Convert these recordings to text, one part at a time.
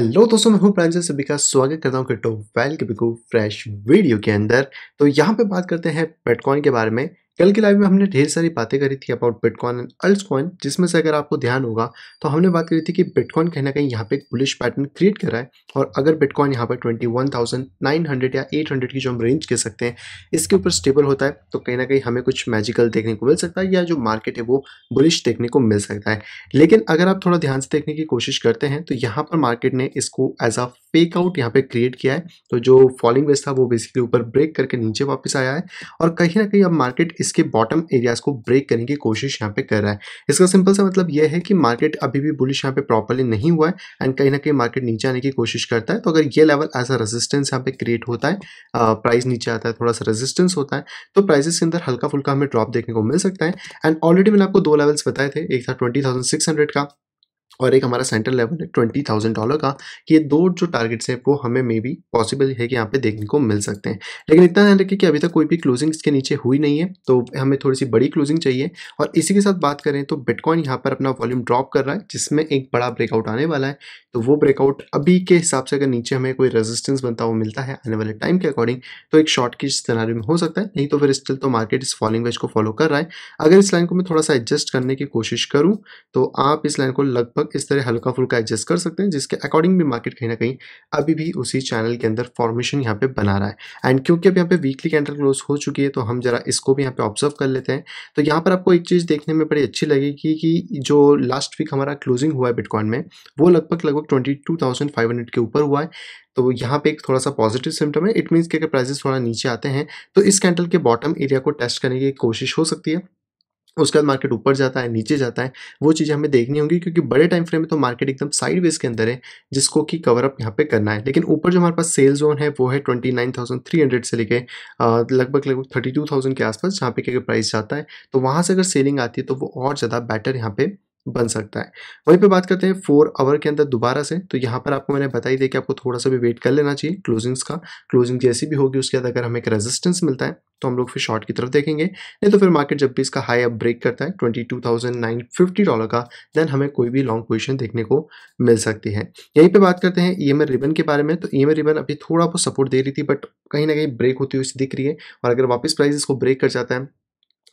hello दोस्तों मैं हूं प्रांजल सभी का स्वागत करता हूं क्रिप्टो वेल के बिको फ्रेश वीडियो के अंदर तो यहां पे बात करते हैं बिटकॉइन के बारे में कल की लाइव में हमने ढेर सारी बातें करी थी about bitcoin and altcoin जिसमें से अगर आपको ध्यान होगा तो हमने बात करी थी कि बिटकॉइन कहीं ना कहीं यहाँ पे एक बुलिश पैटर्न क्रिएट कर रहा है और अगर बिटकॉइन यहाँ पर 21,900 या 800 की जो हम रेंज कह सकते हैं इसके ऊपर स्टेबल होता है तो कहीं ना कहीं हमें कुछ मैजिकल देखने को मिल सकता है या जो मार्केट है वो बुलिश देखने को मिल सकता है लेकिन अगर आप थोड़ा ध्यान से देखने की कोशिश करते हैं तो यहाँ पर मार्केट ने इसको एज अ फेक आउट यहाँ पे क्रिएट किया है तो जो फॉलिंग वेस्ट था वो बेसिकली ऊपर ब्रेक करके नीचे वापस आया है और कहीं ना कहीं अब मार्केट इस इसके बॉटम एरियाज को ब्रेक करने की कोशिश यहाँ पे कर रहा है इसका सिंपल सा मतलब यह है कि मार्केट अभी भी बुलिश यहाँ पे प्रॉपरली नहीं हुआ है एंड कहीं ना कहीं मार्केट नीचे आने की कोशिश करता है तो अगर ये लेवल एज अ रेजिस्टेंस यहाँ पे क्रिएट होता है प्राइस नीचे आता है थोड़ा सा रेजिस्टेंस होता है तो प्राइसेस के अंदर हल्का फुल्का हमें ड्रॉप देखने को मिल सकता है एंड ऑलरेडी मैंने आपको दो लेवल्स बताए थे एक था ट्वेंटी का और एक हमारा सेंटर लेवल है ट्वेंटी थाउजेंड डॉलर का ये दो जो टारगेट्स हैं वो हमें मे बी पॉसिबल है कि यहाँ पे देखने को मिल सकते हैं लेकिन इतना ध्यान रखें कि अभी तक कोई भी क्लोजिंग इसके नीचे हुई नहीं है तो हमें थोड़ी सी बड़ी क्लोजिंग चाहिए और इसी के साथ बात करें तो बिटकॉइन यहाँ पर अपना वॉल्यूम ड्रॉप कर रहा है जिसमें एक बड़ा ब्रेकआउट आने वाला है तो वो ब्रेकआउट अभी के हिसाब से अगर नीचे हमें कोई रेजिस्टेंस बनता हुआ मिलता है आने वाले टाइम के अकॉर्डिंग तो एक शॉर्ट की सिनारी में हो सकता है नहीं तो फिर स्टिल तो मार्केट इस फॉलिंग वेज को फॉलो कर रहा है अगर इस लाइन को मैं थोड़ा सा एडजस्ट करने की कोशिश करूँ तो आप इस लाइन को लगभग इस तरह हल्का फुल्का एडजस्ट कर सकते हैं जिसके अकॉर्डिंग भी मार्केट कहीं ना कहीं अभी भी उसी चैनल के अंदर फॉर्मेशन यहाँ पे बना रहा है एंड क्योंकि अब यहाँ पे वीकली कैंडल क्लोज हो चुकी है तो हम जरा इसको भी यहाँ पे ऑब्जर्व कर लेते हैं तो यहाँ पर आपको एक चीज़ देखने में बड़ी अच्छी लगेगी कि जो लास्ट वीक हमारा क्लोजिंग हुआ है बिटकॉइन में वो लगभग लगभग twenty two thousand five hundred के ऊपर हुआ है तो यहाँ पे एक थोड़ा सा पॉजिटिव सिम्टम है इट मीन्स के अगर प्राइसेस थोड़ा नीचे आते हैं तो इस कैंडल के बॉटम एरिया को टेस्ट करने की कोशिश हो सकती है उसके बाद मार्केट ऊपर जाता है नीचे जाता है वो चीज़ें हमें देखनी होंगी क्योंकि बड़े टाइम फ्रेम में तो मार्केट एकदम साइड वेज के अंदर है जिसको कि कवर अप यहाँ पे करना है लेकिन ऊपर जो हमारे पास सेल जोन है वो है twenty nine thousand three hundred से लेके लगभग लगभग थर्टी टू थाउजेंड के आसपास जहाँ पे क्या प्राइस जाता है तो वहाँ से अगर सेलिंग आती है तो वो और ज़्यादा बेटर यहाँ पर बन सकता है वहीं पे बात करते हैं फोर आवर के अंदर दोबारा से तो यहाँ पर आपको मैंने बताई दिया कि आपको थोड़ा सा भी वेट कर लेना चाहिए क्लोजिंग्स का क्लोजिंग जैसी भी होगी उसके बाद अगर हमें एक रेजिस्टेंस मिलता है तो हम लोग फिर शॉर्ट की तरफ देखेंगे नहीं तो फिर मार्केट जब भी इसका हाई अप ब्रेक करता है twenty two thousand nine fifty dollar का देन हमें कोई भी लॉन्ग पोजीशन देखने को मिल सकती है यहीं पे बात करते हैं ई e रिबन के बारे में तो ई e रिबन अभी थोड़ा बहुत सपोर्ट दे रही थी बट कहीं ना कहीं ब्रेक होती हुई दिख रही है और अगर वापस प्राइस इसको ब्रेक कर जाता है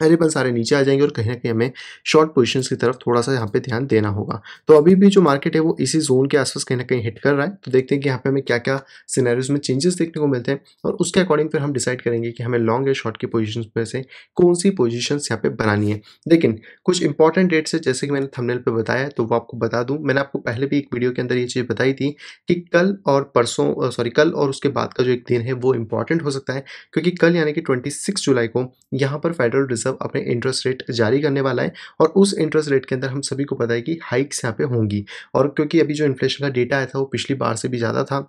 वेरिएबल सारे नीचे आ जाएंगे और कहीं ना कहीं हमें शॉर्ट पोजीशंस की तरफ थोड़ा सा यहाँ पे ध्यान देना होगा तो अभी भी जो मार्केट है वो इसी जोन के आसपास कहीं ना कहीं हिट कर रहा है तो देखते हैं कि यहाँ पे हमें क्या क्या सिनेरियोज में चेंजेस देखने को मिलते हैं और उसके अकॉर्डिंग फिर हम डिसाइड करेंगे कि हमें लॉन्ग या शॉर्ट की पोजिशन में से कौन सी पोजिशन यहाँ पे बनानी है लेकिन कुछ इंपॉर्टेंट डेट्स है जैसे कि मैंने थमनेल पर बताया तो वो आपको बता दूँ मैंने आपको पहले भी एक वीडियो के अंदर ये चीज़ बताई थी कि कल और परसों सॉरी कल और उसके बाद का जो एक दिन है वो इंपॉर्टेंट हो सकता है क्योंकि कल यानी कि ट्वेंटी जुलाई को यहाँ पर फेडरल रिजर्व रिजर्व अपने इंटरेस्ट रेट जारी करने वाला है और उस इंटरेस्ट रेट के अंदर हम सभी को पता है कि हाइक्स यहाँ पे होंगी और क्योंकि अभी जो इन्फ्लेशन का डेटा आया था वो पिछली बार से भी ज़्यादा था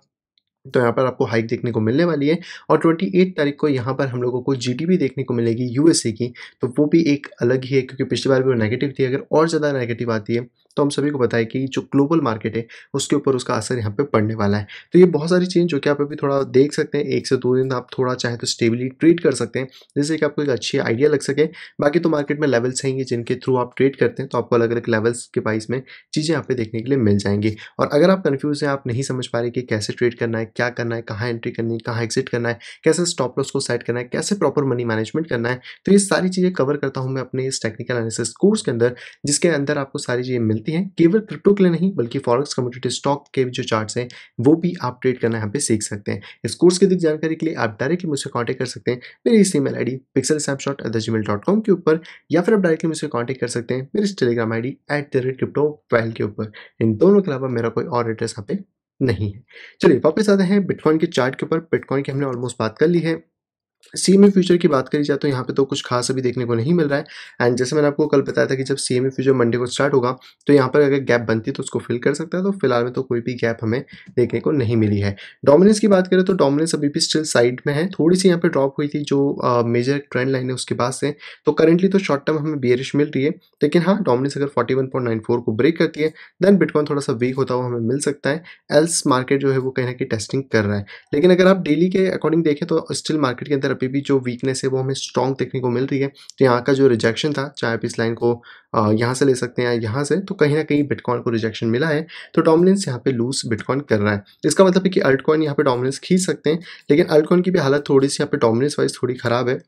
तो यहाँ पर आपको हाइक देखने को मिलने वाली है और 28 तारीख को यहाँ पर हम लोगों को जीडीपी देखने को मिलेगी यूएसए की तो वो भी एक अलग ही है क्योंकि पिछली बार भी वो नेगेटिव थी अगर और ज़्यादा नेगेटिव आती है तो हम सभी को पता है कि जो ग्लोबल मार्केट है उसके ऊपर उसका असर यहाँ पे पड़ने वाला है तो ये बहुत सारी चीज़ जो कि आप अभी थोड़ा देख सकते हैं एक से दो दिन आप थोड़ा चाहे तो स्टेबली ट्रेड कर सकते हैं जिससे कि आपको एक अच्छी आइडिया लग सके बाकी तो मार्केट में लेवल्स हैं जिनके थ्रू आप ट्रेड करते हैं तो आपको अलग अलग लेवल्स के प्राइस में चीज़ें यहाँ पे देखने के लिए मिल जाएंगी और अगर आप कन्फ्यूज़ हैं आप नहीं समझ पा रहे कि कैसे ट्रेड करना है क्या करना है कहाँ एंट्री करनी है कहाँ एग्जिट करना है कैसे स्टॉप लॉस को सेट करना है कैसे प्रॉपर मनी मैनेजमेंट करना है तो ये सारी चीज़ें कवर करता हूँ मैं अपने इस टेक्निकल एनालिसिस कोर्स के अंदर जिसके अंदर आपको सारी चीज़ें मिलती सकती हैं केवल क्रिप्टो के लिए नहीं बल्कि फॉरेक्स कम्युनिटी स्टॉक के जो चार्ट्स हैं वो भी आप ट्रेड करना यहाँ पे सीख सकते हैं इस कोर्स की अधिक जानकारी के लिए आप डायरेक्टली मुझसे कॉन्टैक्ट कर सकते हैं मेरी इस email I D pixel snapshot at the Gmail dot com के ऊपर या फिर आप डायरेक्टली मुझसे कॉन्टैक्ट कर सकते हैं मेरे इस telegram I D at the rate crypto twelve के ऊपर इन दोनों के अलावा मेरा कोई और एड्रेस यहाँ पे नहीं है चलिए वापस आते हैं बिटकॉइन के चार्ट के ऊपर बिटकॉइन की हमने ऑलमोस्ट बात कर ली है सी एम फ्यूचर की बात करी जाए तो यहाँ पे तो कुछ खास अभी देखने को नहीं मिल रहा है एंड जैसे मैंने आपको कल बताया था कि जब सी एम फ्यूचर मंडे को स्टार्ट होगा तो यहाँ पर अगर गैप बनती है तो उसको फिल कर सकता है तो फिलहाल में तो कोई भी गैप हमें देखने को नहीं मिली है डोमिनेंस की बात करें तो डोमिनेंस अभी भी स्टिल साइड में है थोड़ी सी यहाँ पर ड्रॉप हुई थी जो मेजर ट्रेंड लाइन है उसके बाद से तो करेंटली तो शॉर्ट टर्म हमें बियरिश मिल रही है लेकिन हाँ डोमिनेंस अगर फोर्टी को ब्रेक करती है देन बिटकॉन थोड़ा सा वीक होता हुआ हमें मिल सकता है एल्स मार्केट जो है वो कहीं ना कहीं टेस्टिंग कर रहा है लेकिन अगर आप डेली के अकॉर्डिंग देखें तो स्टिल मार्केट के अंदर अगर अभी भी जो वीकनेस है वो हमें स्ट्रॉन्ग देखने को मिल रही है तो यहाँ का जो रिजेक्शन था चाहे आप इस लाइन को यहाँ से ले सकते हैं यहाँ से तो कहीं ना कहीं बिटकॉइन को रिजेक्शन मिला है तो डोमिनेंस यहाँ पे लूज बिटकॉइन कर रहा है इसका मतलब है कि अल्टकॉइन यहाँ पे डोमिनेंस खींच सकते हैं लेकिन अल्टकॉइन की भी हालत थोड़ी सी यहाँ पे डोमिनेंस वाइज थोड़ी खराब है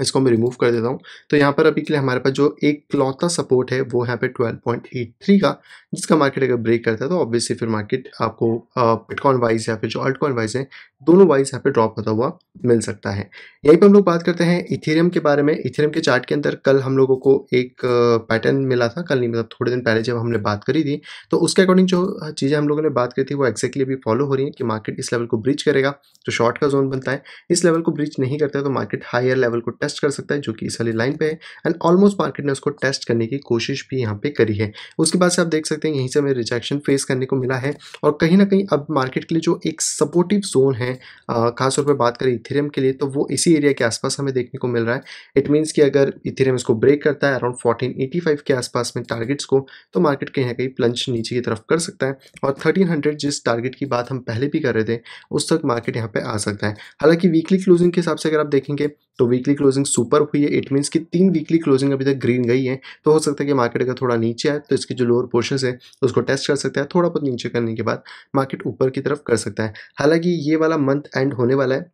इसको मैं रिमूव कर देता हूँ तो यहाँ पर अभी के लिए हमारे पास जो एक क्लौता सपोर्ट है वो यहाँ पे 12.83 का जिसका मार्केट अगर ब्रेक करता है तो ऑब्वियसली फिर मार्केट आपको बिटकॉइन वाइज या फिर जो अल्टकॉन वाइज है दोनों वाइज यहाँ पे ड्रॉप होता हुआ मिल सकता है यहीं पर हम लोग बात करते हैं इथेरियम के बारे में इथेरियम के चार्ट के अंदर कल हम लोगों को एक पैटर्न मिला था कल नहीं मतलब थोड़े दिन पहले जब हमने बात करी थी तो उसके अकॉर्डिंग जो चीज़ें हम लोगों ने बात करी थी वो एक्जैक्टली अभी फॉलो हो रही है कि मार्केट इस लेवल को ब्रिज करेगा तो शॉर्ट का जोन बनता है इस लेवल को ब्रिज नहीं करता है तो मार्केट हायर लेवल को टेस्ट कर सकता है जो कि इस वाली लाइन पे है एंड ऑलमोस्ट मार्केट ने उसको टेस्ट करने की कोशिश भी यहाँ पे करी है उसके बाद से आप देख सकते हैं यहीं से हमें रिजेक्शन फेस करने को मिला है और कहीं ना कहीं अब मार्केट के लिए जो एक सपोर्टिव जोन है खासतौर पर बात करें इथेरियम के लिए तो वो इसी एरिया के आसपास हमें देखने को मिल रहा है इट मीन्स कि अगर इथेरियम इसको ब्रेक करता है अराउंड फोर्टीन एटी फाइव के आसपास में टारगेट्स को तो मार्केट कहीं ना कहीं प्लंच नीचे की तरफ कर सकता है और थर्टीन हंड्रेड जिस टारगेट की बात हम पहले भी कर रहे थे उस तक मार्केट यहाँ पर आ सकता है हालांकि वीकली क्लोजिंग के हिसाब से अगर आप देखेंगे तो वीकली क्लोजिंग सुपर हुई है इट मीन्स कि तीन वीकली क्लोजिंग अभी तक ग्रीन गई है तो हो सकता है कि मार्केट अगर थोड़ा नीचे आए तो इसके जो लोअर पोर्शन है तो उसको टेस्ट कर सकता है थोड़ा बहुत नीचे करने के बाद मार्केट ऊपर की तरफ कर सकता है हालांकि ये वाला मंथ एंड होने वाला है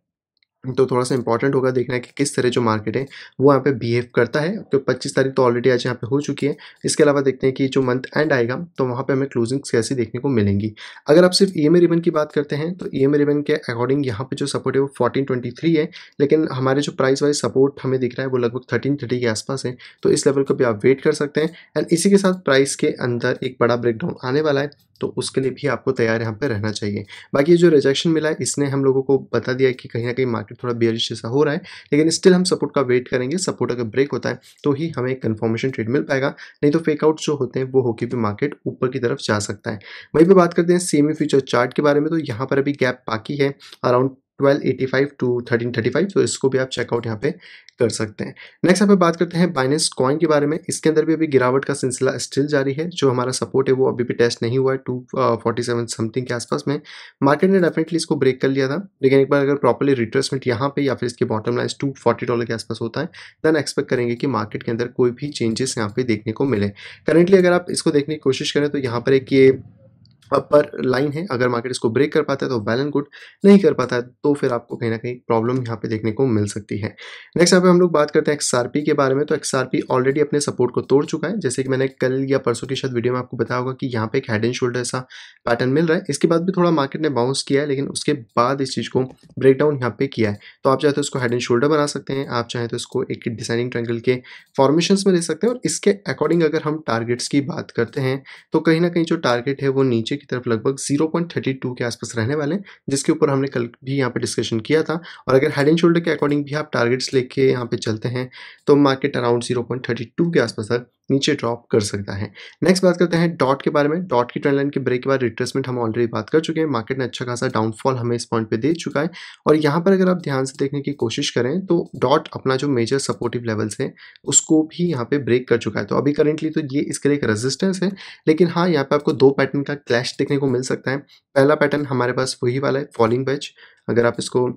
तो थोड़ा सा इंपॉर्टेंट होगा देखना है कि किस तरह जो मार्केट है वो यहाँ पे बिहेव करता है तो 25 तारीख तो ऑलरेडी आज यहाँ पे हो चुकी है इसके अलावा देखते हैं कि जो मंथ एंड आएगा तो वहाँ पे हमें क्लोजिंग्स कैसी देखने को मिलेंगी अगर आप सिर्फ ई एम रिबन की बात करते हैं तो ई एम रिबन के अकॉर्डिंग यहाँ पर जो सपोर्ट है वो फोर्टीन है लेकिन हमारे जो प्राइस वाइज सपोर्ट हमें दिख रहा है वो लगभग थर्टीन के आसपास है तो इस लेवल को भी आप वेट कर सकते हैं एंड इसी के साथ प्राइस के अंदर एक बड़ा ब्रेकडाउन आने वाला है तो उसके लिए भी आपको तैयार यहाँ पर रहना चाहिए बाकी जो रिजेक्शन मिला है इसने हम लोगों को बता दिया कि कहीं ना कहीं मार्केट मार्केट थोड़ा बियरिश जैसा हो रहा है लेकिन स्टिल हम सपोर्ट का वेट करेंगे सपोर्ट अगर ब्रेक होता है तो ही हमें कन्फर्मेशन ट्रेड मिल पाएगा नहीं तो फेकआउट जो होते हैं वो होकर भी मार्केट ऊपर की तरफ जा सकता है वहीं पर बात करते हैं सेमी फ्यूचर चार्ट के बारे में तो यहाँ पर अभी गैप बाकी है अराउंड 1285 टू 1335 तो इसको भी आप चेकआउट यहाँ पे कर सकते हैं नेक्स्ट यहाँ पे बात करते हैं बाइनेंस कॉइन के बारे में इसके अंदर भी अभी गिरावट का सिलसिला स्टिल जारी है जो हमारा सपोर्ट है वो अभी भी टेस्ट नहीं हुआ है टू फोर्टी सेवन समथिंग के आसपास में मार्केट ने डेफिनेटली इसको ब्रेक कर लिया था लेकिन एक बार अगर प्रॉपरली रिट्रेसमेंट यहाँ पे या फिर इसके bottom line two forty dollar के आसपास होता है देन एक्सपेक्ट करेंगे कि मार्केट के अंदर कोई भी चेंजेस यहाँ पे देखने को मिले करेंटली अगर आप इसको देखने की कोशिश करें तो यहाँ पर एक ये अपर लाइन है अगर मार्केट इसको ब्रेक कर पाता है तो बैलेंस गुड नहीं कर पाता है तो फिर आपको कहीं ना कहीं प्रॉब्लम यहाँ पे देखने को मिल सकती है नेक्स्ट यहाँ पे हम लोग बात करते हैं एक्सआरपी के बारे में तो एक्सआरपी ऑलरेडी अपने सपोर्ट को तोड़ चुका है जैसे कि मैंने कल या परसों की शायद वीडियो में आपको बताया होगा कि यहाँ पे एक हेड एंड शोल्डर ऐसा पैटर्न मिल रहा है इसके बाद भी थोड़ा मार्केट ने बाउंस किया है लेकिन उसके बाद इस चीज़ को ब्रेक डाउन यहाँ पे किया है तो आप चाहे तो इसको हेड एंड शोल्डर बना सकते हैं आप चाहे तो इसको एक डिसाइनिंग ट्रैंगल के फॉर्मेशन में ले सकते हैं और इसके अकॉर्डिंग अगर हम टारगेट्स की बात करते हैं तो कहीं ना कहीं जो टारगेट है वो नीचे की तरफ लगभग 0.32 के आसपास रहने वाले हैं जिसके ऊपर हमने कल भी यहाँ पे डिस्कशन किया था और अगर हेड एंड शोल्डर के अकॉर्डिंग भी आप टारगेट्स लेके यहाँ पे चलते हैं तो मार्केट अराउंड 0.32 के आसपास तक नीचे ड्रॉप कर सकता है नेक्स्ट बात करते हैं डॉट के बारे में डॉट की ट्रेंड लाइन के ब्रेक के बाद रिट्रेसमेंट हम ऑलरेडी बात कर चुके हैं मार्केट ने अच्छा खासा डाउनफॉल हमें इस पॉइंट पे दे चुका है और यहाँ पर अगर आप ध्यान से देखने की कोशिश करें तो डॉट अपना जो मेजर सपोर्टिव लेवल्स है उसको भी यहाँ पे ब्रेक कर चुका है तो अभी करेंटली तो ये इसके लिए एक रेजिस्टेंस है लेकिन हाँ यहाँ पे आपको दो पैटर्न का क्लैश क्रैश देखने को मिल सकता है पहला पैटर्न हमारे पास वही वाला है फॉलिंग वेज अगर आप इसको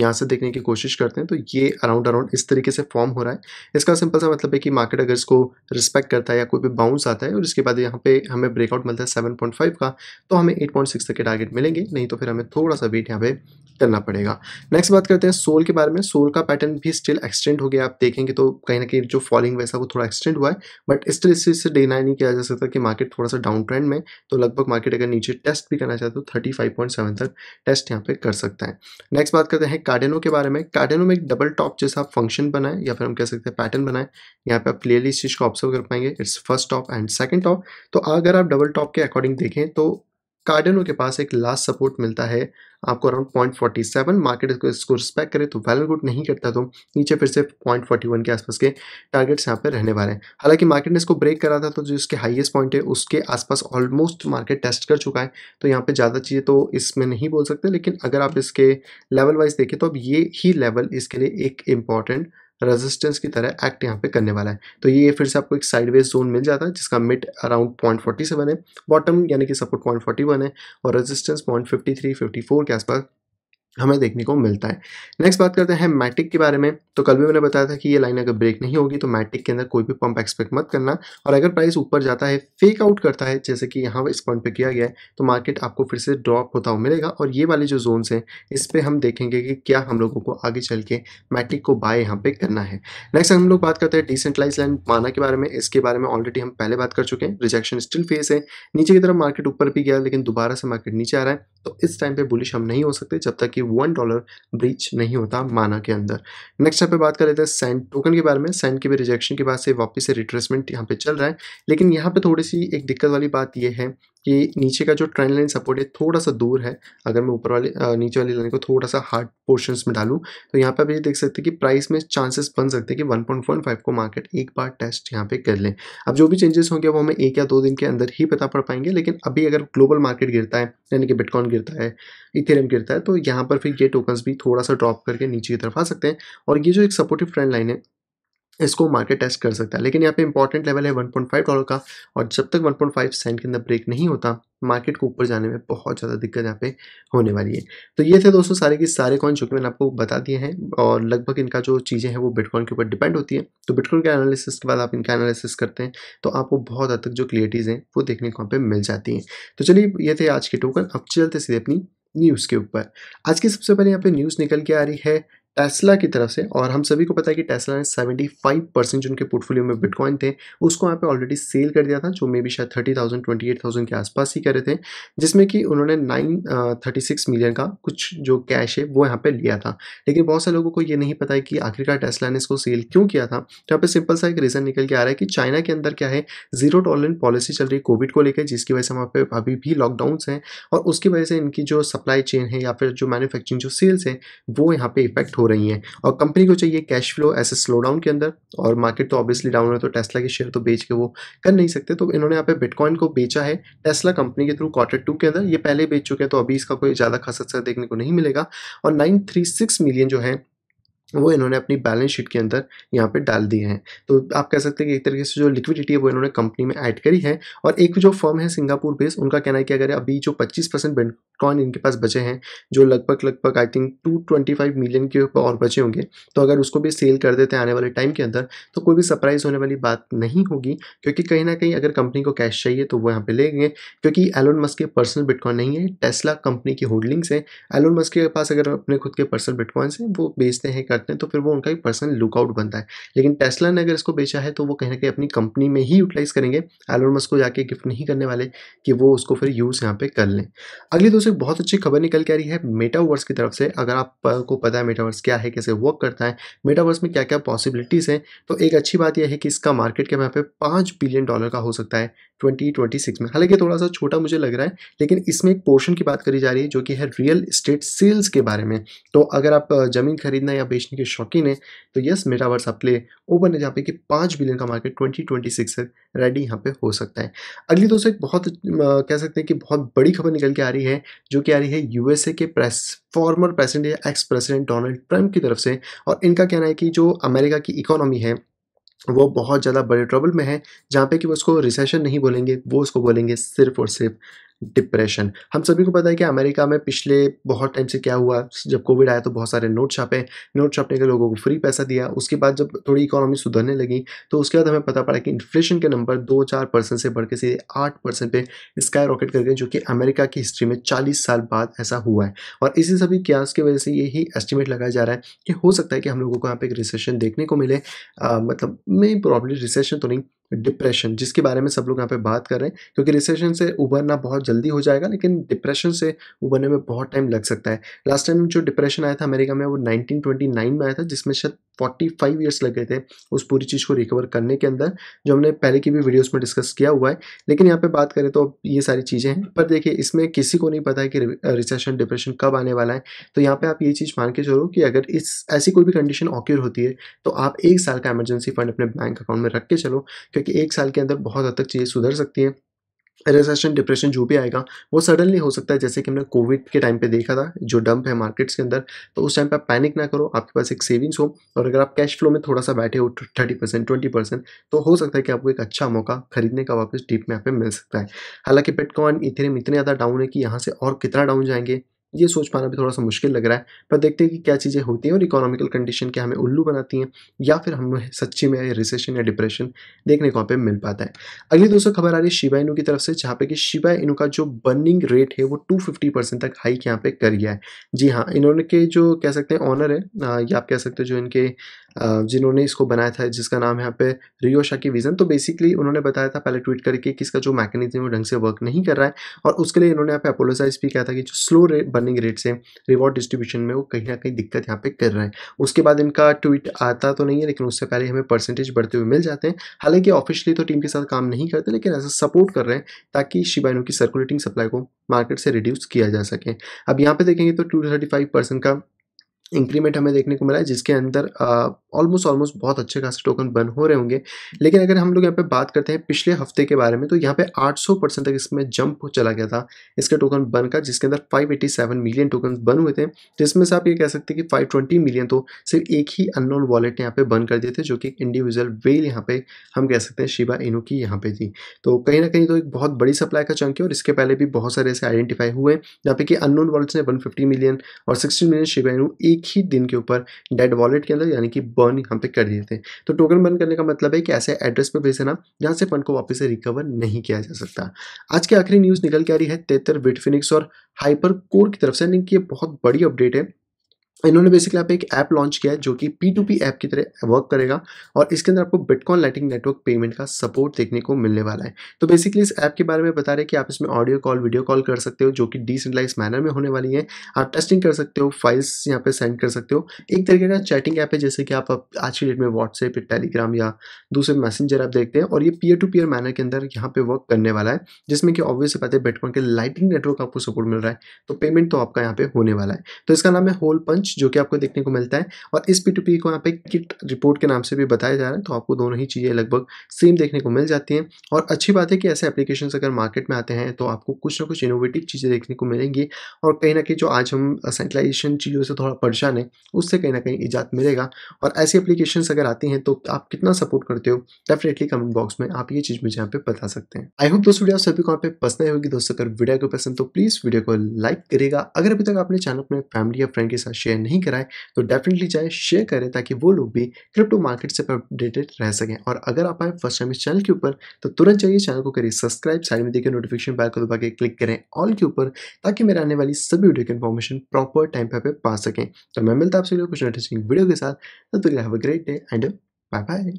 यहाँ से देखने की कोशिश करते हैं तो ये अराउंड अराउंड इस तरीके से फॉर्म हो रहा है इसका सिंपल सा मतलब है कि मार्केट अगर इसको रिस्पेक्ट करता है या कोई भी बाउंस आता है और इसके बाद यहाँ पे हमें ब्रेकआउट मिलता है 7.5 का तो हमें 8.6 तक के टारगेट मिलेंगे नहीं तो फिर हमें थोड़ा सा वेट यहाँ पे करना पड़ेगा नेक्स्ट बात करते हैं सोल के बारे में सोल का पैटर्न भी स्टिल एक्सटेंड हो गया आप देखेंगे तो कहीं ना कहीं जो फॉलिंग वैसा वो थोड़ा एक्सटेंड हुआ है बट स्टिल चीज़ से डिनाई नहीं किया जा सकता कि मार्केट थोड़ा सा डाउन ट्रेंड में तो लगभग मार्केट अगर नीचे टेस्ट भी करना चाहते तो थर्टी फाइव पॉइंट सेवन तक टेस्ट यहाँ पे कर सकता है नेक्स्ट बात करते हैं कार्डेनो के बारे में कार्डेनो में एक डबल टॉप जैसा फंक्शन बनाए या फिर हम कह सकते हैं पैटर्न बनाए यहाँ पे आप क्लियरली इस चीज़ को ऑब्जर्व कर पाएंगे it's first top and second top तो अगर आप डबल टॉप के अकॉर्डिंग देखें तो कार्डनो के पास एक लास्ट सपोर्ट मिलता है आपको around point forty seven market इसको इसको रिस्पेक्ट करे तो वेल गुड नहीं करता तो नीचे फिर से पॉइंट फोर्टी वन के आसपास के टारगेट्स यहाँ पर रहने वाले हैं हालांकि मार्केट ने इसको ब्रेक करा था तो जो इसके हाईएस्ट पॉइंट है उसके आसपास ऑलमोस्ट मार्केट टेस्ट कर चुका है तो यहाँ पर ज़्यादा चीज़ें तो इसमें नहीं बोल सकते लेकिन अगर आप इसके लेवल वाइज देखें तो अब ये ही लेवल इसके लिए एक इम्पॉर्टेंट रेजिस्टेंस की तरह एक्ट यहाँ पे करने वाला है तो ये फिर से आपको एक साइडवेज जोन मिल जाता है जिसका mid around point forty seven है बॉटम यानी कि सपोर्ट पॉइंट फोर्टी वन है और resistance point fifty three fifty four के आसपास हमें देखने को मिलता है नेक्स्ट बात करते हैं मैटिक के बारे में तो कल भी मैंने बताया था कि ये लाइन अगर ब्रेक नहीं होगी तो मैटिक के अंदर कोई भी पंप एक्सपेक्ट मत करना और अगर प्राइस ऊपर जाता है फेक आउट करता है जैसे कि यहाँ इस पॉइंट पे किया गया है तो मार्केट आपको फिर से ड्रॉप होता हुआ मिलेगा और ये वाले जो जोन्स हैं इस पर हम देखेंगे कि क्या हम लोगों को आगे चल के मैटिक को बाय यहाँ पे करना है नेक्स्ट हम लोग बात करते हैं डिसेंट्रलाइज लाइन माना के बारे में इसके बारे में ऑलरेडी हम पहले बात कर चुके हैं रिजेक्शन स्टिल फेस है नीचे की तरफ मार्केट ऊपर भी गया लेकिन दोबारा से मार्केट नीचे आ रहा है तो इस टाइम पे बुलिश हम नहीं हो सकते जब तक कि वन डॉलर ब्रीच नहीं होता माना के अंदर नेक्स्ट यहाँ पे बात कर लेते हैं सेंड टोकन के बारे में सेंड के भी रिजेक्शन के बाद से वापस से रिट्रेसमेंट यहाँ पे चल रहा है लेकिन यहाँ पे थोड़ी सी एक दिक्कत वाली बात यह है कि नीचे का जो ट्रेंड लाइन सपोर्ट है थोड़ा सा दूर है अगर मैं ऊपर वाले नीचे वाली लाइन को थोड़ा सा हार्ड पोर्शंस में डालूं तो यहाँ पे आप ये देख सकते हैं कि प्राइस में चांसेस बन सकते हैं कि 1.15 को मार्केट एक बार टेस्ट यहाँ पे कर लें अब जो भी चेंजेस होंगे वो हमें एक या दो दिन के अंदर ही पता पड़ पाएंगे लेकिन अभी अगर ग्लोबल मार्केट गिरता है यानी कि बिटकॉन गिरता है इथेरियम गिरता है तो यहाँ पर फिर ये टोकन्स भी थोड़ा सा ड्रॉप करके नीचे की तरफ आ सकते हैं और ये जो एक सपोर्टिव ट्रेंड लाइन है इसको मार्केट टेस्ट कर सकता है लेकिन यहाँ पे इंपॉर्टेंट लेवल है 1.5 डॉलर का और जब तक 1.5 सेंट के अंदर ब्रेक नहीं होता मार्केट को ऊपर जाने में बहुत ज़्यादा दिक्कत यहाँ पे होने वाली है तो ये थे दोस्तों सारे के सारे कॉइन जो कि मैंने आपको बता दिए हैं और लगभग इनका जो चीज़ें हैं वो बिटकॉइन के ऊपर डिपेंड होती है तो बिटकॉइन के एनालिसिस के बाद आप इनका एनालिसिस करते हैं तो आपको बहुत हद तक जो क्लियरिटीज़ हैं वो देखने को वहाँ पर मिल जाती हैं तो चलिए ये थे आज के टोकन अब चलते सीधे अपनी न्यूज़ के ऊपर आज की सबसे पहले यहाँ पे न्यूज़ निकल के आ रही है टेस्ला की तरफ से और हम सभी को पता है कि टेस्ला ने 75 परसेंट जो उनके पोर्टफोलियो में बिटकॉइन थे उसको यहाँ पे ऑलरेडी सेल कर दिया था जो मे बी शायद thirty thousand twenty eight thousand के आसपास ही करे थे जिसमें कि उन्होंने नाइन थर्टी सिक्स मिलियन का कुछ जो कैश है वो यहाँ पे लिया था लेकिन बहुत सारे लोगों को ये नहीं पता है कि आखिरकार टेस्ला ने इसको सेल क्यों किया था तो यहाँ पर सिंपल सा एक रीज़न निकल के आ रहा है कि चाइना के अंदर क्या है जीरो टॉलरेंट पॉलिसी चल रही है कोविड को लेकर जिसकी वजह से वहाँ पर अभी भी लॉकडाउन हैं और उसकी वजह से इनकी जो सप्लाई चेन है या फिर जो मैनुफैक्चरिंग जो सेल्स है वो यहाँ पर इफेक्ट हो हो रही हैं और कंपनी को चाहिए कैश फ्लो ऐसे स्लो डाउन के अंदर और मार्केट तो ऑब्वियसली डाउन है तो टेस्ला के शेयर तो बेच के वो कर नहीं सकते तो इन्होंने यहाँ पे बिटकॉइन को बेचा है टेस्ला कंपनी के थ्रू क्वार्टर टू के अंदर ये पहले बेच चुके हैं तो अभी इसका कोई ज़्यादा खास असर देखने को नहीं मिलेगा और नाइन मिलियन जो है वो इन्होंने अपनी बैलेंस शीट के अंदर यहाँ पे डाल दिए हैं तो आप कह सकते हैं कि एक तरीके से जो लिक्विडिटी है वो इन्होंने कंपनी में ऐड करी है और एक जो फर्म है सिंगापुर बेस्ड उनका कहना है कि अगर अभी जो 25 परसेंट बिटकॉइन इनके पास बचे हैं जो लगभग लगभग आई थिंक 225 मिलियन के और बचे होंगे तो अगर उसको भी सेल कर देते हैं आने वाले टाइम के अंदर तो कोई भी सरप्राइज होने वाली बात नहीं होगी क्योंकि कहीं ना कहीं अगर कंपनी को कैश चाहिए तो वो यहाँ पर लेंगे क्योंकि एलोन मस्क के पर्सनल बिटकॉइन नहीं है टेस्ला कंपनी की होल्डिंग्स हैं एलोन मस्क के पास अगर अपने खुद के पर्सनल बिटकॉइन्स हैं वो बेचते हैं सकते हैं तो फिर वो उनका एक पर्सनल लुकआउट बनता है लेकिन टेस्ला ने अगर इसको बेचा है तो वो कहीं ना कहीं अपनी कंपनी में ही यूटिलाइज करेंगे एलोन मस्क को जाके गिफ्ट नहीं करने वाले कि वो उसको फिर यूज़ यहाँ पे कर लें अगली दोस्तों बहुत अच्छी खबर निकल के आ रही है मेटावर्स की तरफ से अगर आपको पता है मेटावर्स क्या है कैसे वर्क करता है मेटावर्स में क्या क्या पॉसिबिलिटीज़ हैं तो एक अच्छी बात यह है कि इसका मार्केट के यहाँ पे पाँच बिलियन डॉलर का हो सकता है 2026 में हालांकि थोड़ा सा छोटा मुझे लग रहा है लेकिन इसमें एक पोर्शन की बात करी जा रही है जो कि है रियल इस्टेट सेल्स के बारे में तो अगर आप ज़मीन खरीदना या बेचना टेक्नोलॉजी के शौकीन है तो यस मेटावर्स आपके लिए ओपन है जहाँ पे कि पाँच बिलियन का मार्केट ट्वेंटी ट्वेंटी सिक्स से रेडी यहाँ पे हो सकता है अगली दोस्तों एक बहुत कह सकते हैं कि बहुत बड़ी खबर निकल के आ रही है जो कि आ रही है यूएसए के प्रेस फॉर्मर प्रेसिडेंट या एक्स प्रेसिडेंट डोनाल्ड ट्रंप की तरफ से और इनका कहना है कि जो अमेरिका की इकोनॉमी है वो बहुत ज़्यादा बड़े ट्रबल में है जहाँ पे कि वो उसको रिसेशन नहीं बोलेंगे वो उसको बोलेंगे सिर्फ और सिर्फ डिप्रेशन हम सभी को पता है कि अमेरिका में पिछले बहुत टाइम से क्या हुआ जब कोविड आया तो बहुत सारे नोट छापे नोट छापने के लोगों को फ्री पैसा दिया उसके बाद जब थोड़ी इकोनॉमी सुधरने लगी तो उसके बाद हमें पता पड़ा कि इन्फ्लेशन के नंबर दो चार परसेंट से बढ़ के सीधे आठ परसेंट पे स्काई रॉकेट कर गए जो कि अमेरिका की हिस्ट्री में चालीस साल बाद ऐसा हुआ है और इसी सभी क्या की वजह से यही एस्टिमेट लगाया जा रहा है कि हो सकता है कि हम लोगों को यहाँ पे एक रिसेशन देखने को मिले आ, मतलब मे प्रॉब्लम रिसेशन तो नहीं डिप्रेशन जिसके बारे में सब लोग यहाँ पे बात कर रहे हैं क्योंकि रिसेशन से उबरना बहुत जल्दी हो जाएगा लेकिन डिप्रेशन से उबरने में बहुत टाइम लग सकता है लास्ट टाइम जो डिप्रेशन आया था अमेरिका में वो 1929 में आया था जिसमें शायद 45 ईयर्स लग गए थे उस पूरी चीज़ को रिकवर करने के अंदर जो हमने पहले की भी वीडियोज़ में डिस्कस किया हुआ है लेकिन यहाँ पर बात करें तो ये सारी चीज़ें हैं पर देखिए इसमें किसी को नहीं पता है कि रिसेशन डिप्रेशन कब आने वाला है तो यहाँ पर आप ये चीज़ मान के चलो कि अगर इस ऐसी कोई भी कंडीशन ऑक्योर होती है तो आप एक साल का इमरजेंसी फंड अपने बैंक अकाउंट में रख के चलो क्योंकि एक साल के अंदर बहुत हद तक चीज़ें सुधर सकती हैं रिसेशन डिप्रेशन जो भी आएगा वो सडनली हो सकता है जैसे कि हमने कोविड के टाइम पे देखा था जो डंप है मार्केट्स के अंदर तो उस टाइम पे आप पैनिक ना करो आपके पास एक सेविंग्स हो और अगर आप कैश फ्लो में थोड़ा सा बैठे हो थर्टी परसेंट ट्वेंटी परसेंट तो हो सकता है कि आपको एक अच्छा मौका खरीदने का वापस डीप में यहाँ पे मिल सकता है हालांकि बिटकॉइन इतने इतने ज़्यादा डाउन है कि यहाँ से और कितना डाउन जाएंगे ये सोच पाना भी थोड़ा सा मुश्किल लग रहा है पर देखते हैं कि क्या चीज़ें होती हैं और इकोनॉमिकल कंडीशन क्या हमें उल्लू बनाती हैं या फिर हमें सच्ची में रिसेशन या डिप्रेशन देखने को पे मिल पाता है अगली दोस्तों खबर आ रही है शिवा इनू की तरफ से जहाँ पे कि शिवा इनू का जो बर्निंग रेट है वो टू फिफ्टी परसेंट तक हाइक यहाँ पे कर गया है जी हाँ इन्होंने के जो कह सकते हैं ऑनर है या आप कह सकते हो जो इनके जिन्होंने इसको बनाया था जिसका नाम है यहाँ पे रियो शाकी विजन तो बेसिकली उन्होंने बताया था पहले ट्वीट करके कि इसका जो मैकेनिज्म वो ढंग से वर्क नहीं कर रहा है और उसके लिए इन्होंने यहाँ पे अपोलोसाइज भी किया था कि जो स्लो रे, बर्निंग रेट से रिवॉर्ड डिस्ट्रीब्यूशन में वो कहीं ना कहीं दिक्कत यहाँ पे कर रहा है उसके बाद इनका ट्वीट आता तो नहीं है लेकिन उससे पहले हमें परसेंटेज बढ़ते हुए मिल जाते हैं हालांकि ऑफिशियली तो टीम के साथ काम नहीं करते लेकिन ऐसा सपोर्ट कर रहे हैं ताकि शिबाइनो की सर्कुलेटिंग सप्लाई को मार्केट से रिड्यूस किया जा सके अब यहाँ पे देखेंगे तो टू का इंक्रीमेंट हमें देखने को मिला है जिसके अंदर ऑलमोस्ट ऑलमोस्ट बहुत अच्छे खासे टोकन बन हो रहे होंगे लेकिन अगर हम लोग यहाँ पे बात करते हैं पिछले हफ्ते के बारे में तो यहाँ पे 800 परसेंट तक इसमें जंप चला गया था इसके टोकन बन का जिसके अंदर 587 मिलियन टोकन बन हुए थे जिसमें से आप ये कह सकते हैं कि फाइव मिलियन तो सिर्फ एक ही अननोन वॉलेट यहाँ पे बन कर दिए थे जो कि इंडिविजुअल वेल यहाँ पे हम कह सकते हैं शिवा इनो की यहाँ पे थी तो कहीं ना कहीं तो एक बहुत बड़ी सप्लाई का चंक है और इसके पहले भी बहुत सारे ऐसे आइडेंटिफाई हुए जहाँ पे कि अननोन वॉलेट्स ने वन मिलियन और सिक्सटीन मिलियन शिवा इनू एक ही दिन के ऊपर डेड वॉलेट के अंदर यानी कि बर्न यहाँ पे कर दिए थे तो टोकन बर्न करने का मतलब है कि ऐसे एड्रेस पे भेजना जहाँ से फंड को वापस से रिकवर नहीं किया जा सकता आज की आखिरी न्यूज़ निकल के आ रही है तेतर बिटफिनिक्स और हाइपर कोर की तरफ से यानी कि ये बहुत बड़ी अपडेट है इन्होंने बेसिकली आप एक ऐप लॉन्च किया है जो कि पी टू पी ऐप की तरह वर्क करेगा और इसके अंदर आपको बिटकॉइन लाइटिंग नेटवर्क पेमेंट का सपोर्ट देखने को मिलने वाला है तो बेसिकली इस ऐप के बारे में बता रहे कि आप इसमें ऑडियो कॉल वीडियो कॉल कर सकते हो जो कि डिसेंटलाइज मैनर में होने वाली है आप टेस्टिंग कर सकते हो फाइल्स यहाँ पे सेंड कर सकते हो एक तरीके का चैटिंग ऐप है जैसे कि आप आज की डेट में व्हाट्सएप टेलीग्राम या दूसरे मैसेंजर ऐप देखते हैं और ये पीयर टू पीयर मैनर के अंदर यहाँ पे वर्क करने वाला है जिसमें कि ऑब्वियस बात है बिटकॉइन के लाइटिंग नेटवर्क आपको सपोर्ट मिल रहा है तो पेमेंट तो आपका यहाँ पे होने वाला है तो इसका नाम है होल पंच जो कि आपको देखने को मिलता है और इस पी को यहाँ पे किट रिपोर्ट के नाम से भी बताया जा रहा है तो आपको दोनों ही चीज़ें लगभग सेम देखने को मिल जाती हैं और अच्छी बात है कि ऐसे एप्लीकेशन अगर मार्केट में आते हैं तो आपको कुछ ना कुछ इनोवेटिव चीज़ें देखने को मिलेंगी और कहीं ना कहीं जो आज हम सेंट्रलाइजेशन चीज़ों से थोड़ा परेशान है उससे कहीं ना कहीं ईजाद मिलेगा और ऐसी एप्लीकेशन अगर आती हैं तो आप कितना सपोर्ट करते हो डेफिनेटली कमेंट बॉक्स में आप ये चीज़ मुझे यहाँ पे बता सकते हैं आई होप दो वीडियो सभी को यहाँ पे पसंद होगी दोस्तों अगर वीडियो को पसंद तो प्लीज़ वीडियो को लाइक करेगा अगर अभी तक आपने चैनल अपने फैमिली या फ्रेंड के साथ शेयर शेयर नहीं कराए तो डेफिनेटली जाए शेयर करें ताकि वो लोग भी क्रिप्टो मार्केट से अपडेटेड रह सकें और अगर आप आए फर्स्ट टाइम इस चैनल के ऊपर तो तुरंत चाहिए चैनल को करिए सब्सक्राइब साइड में देखिए नोटिफिकेशन बैल को दबा के क्लिक करें ऑल के ऊपर ताकि मेरे आने वाली सभी वीडियो की इन्फॉर्मेशन प्रॉपर टाइम पर पा सकें तो मैं मिलता आपसे कुछ इंटरेस्टिंग वीडियो के साथ तब great day and bye bye